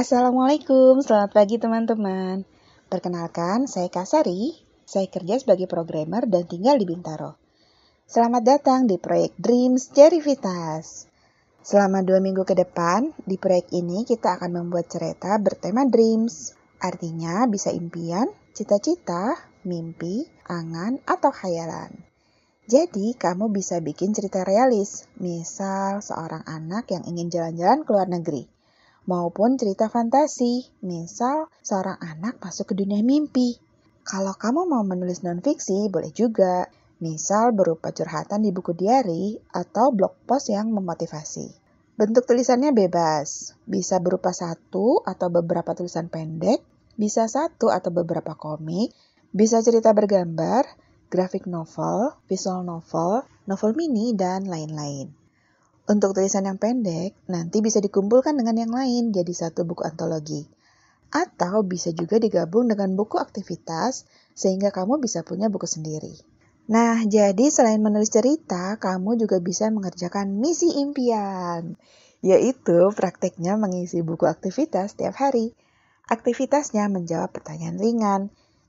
Assalamualaikum, selamat pagi teman-teman. Perkenalkan, saya Kasari. Saya kerja sebagai programmer dan tinggal di Bintaro. Selamat datang di proyek Dreams Cerivitas. Selama dua minggu ke depan, di proyek ini kita akan membuat cerita bertema Dreams. Artinya bisa impian, cita-cita, mimpi, angan, atau khayalan. Jadi, kamu bisa bikin cerita realis, misal seorang anak yang ingin jalan-jalan ke luar negeri maupun cerita fantasi, misal seorang anak masuk ke dunia mimpi. Kalau kamu mau menulis nonfiksi, boleh juga, misal berupa curhatan di buku diary atau blog post yang memotivasi. Bentuk tulisannya bebas, bisa berupa satu atau beberapa tulisan pendek, bisa satu atau beberapa komik, bisa cerita bergambar, grafik novel, visual novel, novel mini, dan lain-lain. Untuk tulisan yang pendek, nanti bisa dikumpulkan dengan yang lain jadi satu buku antologi. Atau bisa juga digabung dengan buku aktivitas sehingga kamu bisa punya buku sendiri. Nah, jadi selain menulis cerita, kamu juga bisa mengerjakan misi impian, yaitu prakteknya mengisi buku aktivitas setiap hari. Aktivitasnya menjawab pertanyaan ringan.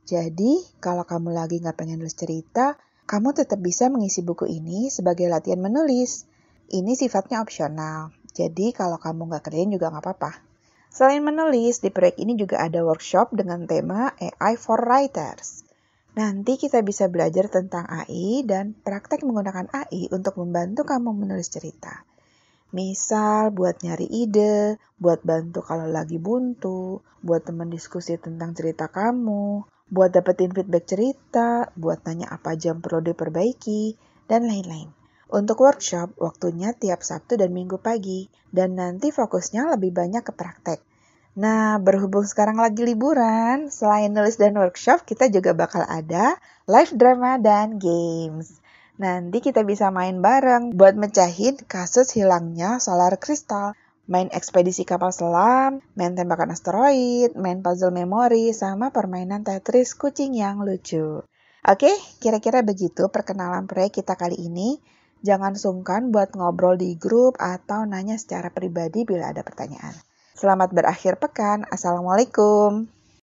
Jadi, kalau kamu lagi nggak pengen nulis cerita, kamu tetap bisa mengisi buku ini sebagai latihan menulis. Ini sifatnya opsional, jadi kalau kamu nggak kerjain juga nggak apa-apa. Selain menulis, di proyek ini juga ada workshop dengan tema AI for Writers. Nanti kita bisa belajar tentang AI dan praktek menggunakan AI untuk membantu kamu menulis cerita. Misal buat nyari ide, buat bantu kalau lagi buntu, buat teman diskusi tentang cerita kamu, buat dapetin feedback cerita, buat tanya apa jam perlu diperbaiki, dan lain-lain. Untuk workshop, waktunya tiap Sabtu dan Minggu pagi, dan nanti fokusnya lebih banyak ke praktek. Nah, berhubung sekarang lagi liburan, selain nulis dan workshop, kita juga bakal ada live drama dan games. Nanti kita bisa main bareng buat mecahin kasus hilangnya solar kristal, main ekspedisi kapal selam, main tembakan asteroid, main puzzle memori, sama permainan Tetris kucing yang lucu. Oke, kira-kira begitu perkenalan proyek kita kali ini. Jangan sungkan buat ngobrol di grup atau nanya secara pribadi bila ada pertanyaan. Selamat berakhir pekan. Assalamualaikum.